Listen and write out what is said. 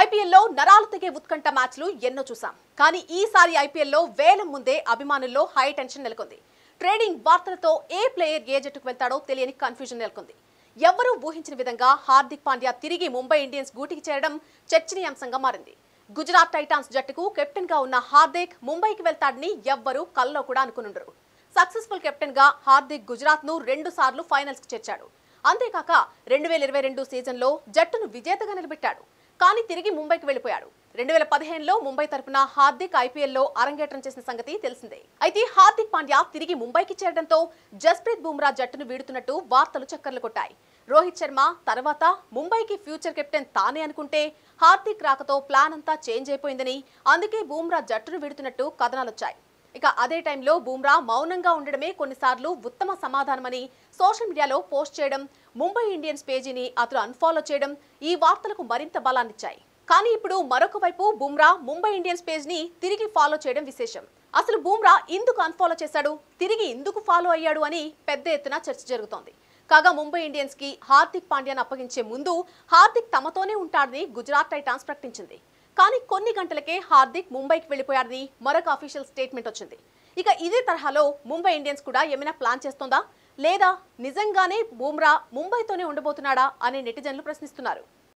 ఐపీఎల్లో నరాలు తెగే ఉత్కంఠ మ్యాచ్లు ఎన్నో చూసాం కానీ ఈసారి ఐపీఎల్లో వేల ముందే అభిమానుల్లో హై టెన్షన్ నెలకొంది ట్రేడింగ్ వార్తలతో ఏ ప్లేయర్ ఏ జట్టుకు వెళ్తాడో తెలియని కన్ఫ్యూజన్ నెలకొంది ఎవరూ ఊహించిన విధంగా హార్దిక్ పాండ్యా తిరిగి ముంబై ఇండియన్స్ గూటికి చేరడం చర్చనీయాంశంగా మారింది గుజరాత్ టైటాన్స్ జట్టుకు కెప్టెన్గా ఉన్న హార్దిక్ ముంబైకి వెళ్తాడని ఎవ్వరూ కల్లో కూడా అనుకునుండరు సక్సెస్ఫుల్ కెప్టెన్గా హార్దిక్ గుజరాత్ను రెండు సార్లు ఫైనల్స్కి చేర్చాడు అంతేకాక రెండు వేల ఇరవై రెండు సీజన్లో జట్టును విజేతగా నిలబెట్టాడు కానీ తిరిగి ముంబైకి వెళ్లిపోయాడు రెండు వేల పదిహేనులో ముంబై తరఫున హార్దిక్ ఐపీఎల్లో అరంగేట్రం చేసిన సంగతి తెలిసిందే అయితే హార్దిక్ పాండ్యా తిరిగి ముంబైకి చేరడంతో జస్ప్రీత్ బుమ్రా జట్టును వీడుతున్నట్టు వార్తలు చక్కర్లు కొట్టాయి రోహిత్ శర్మ తర్వాత ముంబైకి ఫ్యూచర్ కెప్టెన్ తానే అనుకుంటే హార్దిక్ రాకతో ప్లాన్ అంతా చేంజ్ అయిపోయిందని అందుకే బుమ్రా జట్టును వీడుతున్నట్టు కథనాలొచ్చాయి ఇక అదే టైంలో బుమ్రా మౌనంగా ఉండడమే కొన్నిసార్లు ఉత్తమ సమాధానమని సోషల్ మీడియాలో పోస్ట్ చేయడం ముంబై ఇండియన్స్ పేజీని అతను అన్ఫాలో చేయడం ఈ వార్తలకు మరింత బలాన్నిచ్చాయి కానీ ఇప్పుడు మరొక వైపు బుమ్రా ముంబై ఇండియన్స్ పేజ్ని తిరిగి ఫాలో చేయడం విశేషం అసలు బుమ్రా ఇందుకు అన్ఫాలో చేశాడు తిరిగి ఎందుకు ఫాలో అయ్యాడు అని పెద్ద ఎత్తున చర్చ జరుగుతోంది కాగా ముంబై ఇండియన్స్ కి హార్దిక్ పాండ్యాను అప్పగించే ముందు హార్దిక్ తమతోనే ఉంటాడని గుజరాత్ టైటాన్స్ ప్రకటించింది కానీ కొన్ని గంటలకే హార్దిక్ ముంబైకి వెళ్ళిపోయారని మరొక అఫీషియల్ స్టేట్మెంట్ వచ్చింది ఇక ఇదే తరహాలో ముంబై ఇండియన్స్ కూడా ఏమైనా ప్లాన్ చేస్తోందా లేదా నిజంగానే బూమ్రా ముంబైతోనే ఉండబోతున్నాడా అని నెటిజన్లు ప్రశ్నిస్తున్నారు